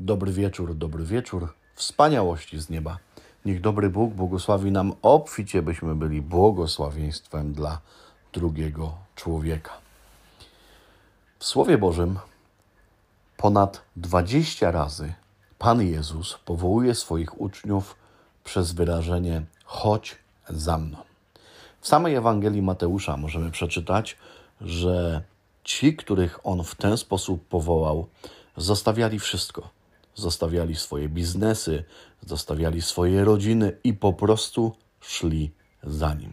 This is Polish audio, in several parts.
Dobry wieczór, dobry wieczór, wspaniałości z nieba. Niech dobry Bóg błogosławi nam obficie, byśmy byli błogosławieństwem dla drugiego człowieka. W Słowie Bożym ponad 20 razy Pan Jezus powołuje swoich uczniów przez wyrażenie chodź za mną. W samej Ewangelii Mateusza możemy przeczytać, że ci, których on w ten sposób powołał, zostawiali wszystko zostawiali swoje biznesy, zostawiali swoje rodziny i po prostu szli za nim.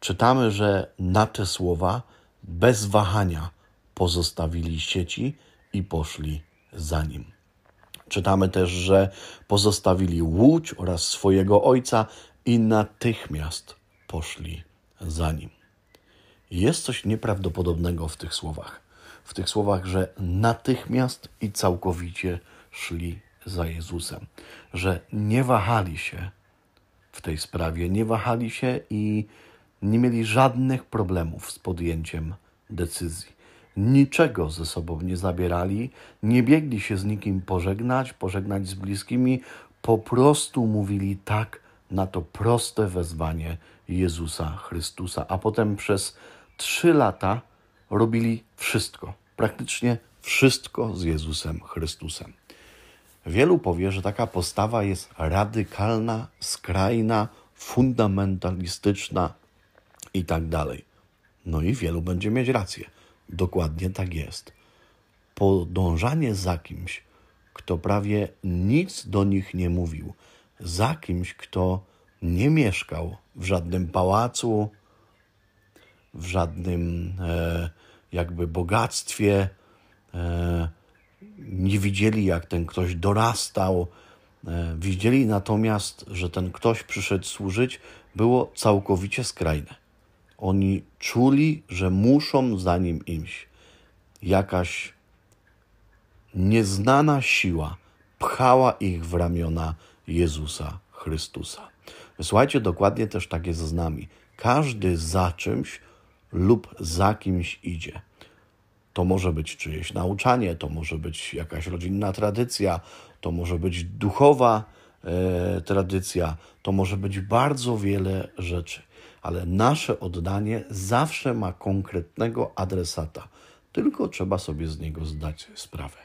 Czytamy, że na te słowa bez wahania pozostawili sieci i poszli za nim. Czytamy też, że pozostawili łódź oraz swojego ojca i natychmiast poszli za nim. Jest coś nieprawdopodobnego w tych słowach. W tych słowach, że natychmiast i całkowicie szli za Jezusem, że nie wahali się w tej sprawie, nie wahali się i nie mieli żadnych problemów z podjęciem decyzji. Niczego ze sobą nie zabierali, nie biegli się z nikim pożegnać, pożegnać z bliskimi, po prostu mówili tak na to proste wezwanie Jezusa Chrystusa, a potem przez trzy lata robili wszystko, praktycznie wszystko z Jezusem Chrystusem. Wielu powie, że taka postawa jest radykalna, skrajna, fundamentalistyczna i tak dalej. No i wielu będzie mieć rację. Dokładnie tak jest. Podążanie za kimś, kto prawie nic do nich nie mówił, za kimś, kto nie mieszkał w żadnym pałacu, w żadnym e, jakby bogactwie, e, nie widzieli, jak ten ktoś dorastał, e, widzieli natomiast, że ten ktoś przyszedł służyć, było całkowicie skrajne. Oni czuli, że muszą za nim iść. Jakaś nieznana siła pchała ich w ramiona Jezusa Chrystusa. Słuchajcie, dokładnie też tak jest z nami. Każdy za czymś lub za kimś idzie. To może być czyjeś nauczanie, to może być jakaś rodzinna tradycja, to może być duchowa e, tradycja, to może być bardzo wiele rzeczy, ale nasze oddanie zawsze ma konkretnego adresata, tylko trzeba sobie z niego zdać sprawę.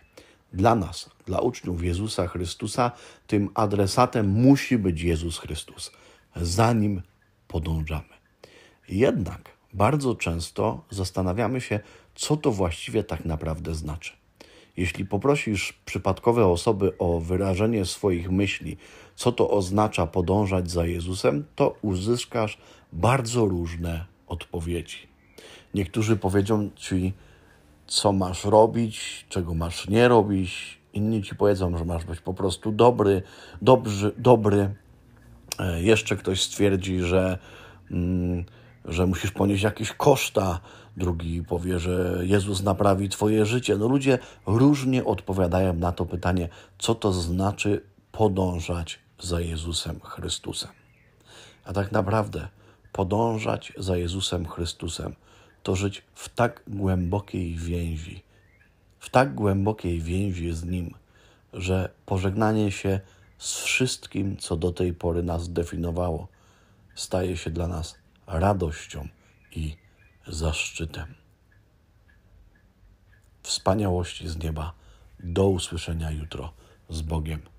Dla nas, dla uczniów Jezusa Chrystusa, tym adresatem musi być Jezus Chrystus. zanim podążamy. Jednak bardzo często zastanawiamy się, co to właściwie tak naprawdę znaczy. Jeśli poprosisz przypadkowe osoby o wyrażenie swoich myśli, co to oznacza podążać za Jezusem, to uzyskasz bardzo różne odpowiedzi. Niektórzy powiedzą ci, co masz robić, czego masz nie robić. Inni ci powiedzą, że masz być po prostu dobry, dobrzy, dobry. E, jeszcze ktoś stwierdzi, że. Mm, że musisz ponieść jakieś koszta, drugi powie, że Jezus naprawi Twoje życie. No ludzie różnie odpowiadają na to pytanie, co to znaczy podążać za Jezusem Chrystusem. A tak naprawdę podążać za Jezusem Chrystusem to żyć w tak głębokiej więzi, w tak głębokiej więzi z Nim, że pożegnanie się z wszystkim, co do tej pory nas definiowało, staje się dla nas radością i zaszczytem. Wspaniałości z nieba. Do usłyszenia jutro z Bogiem.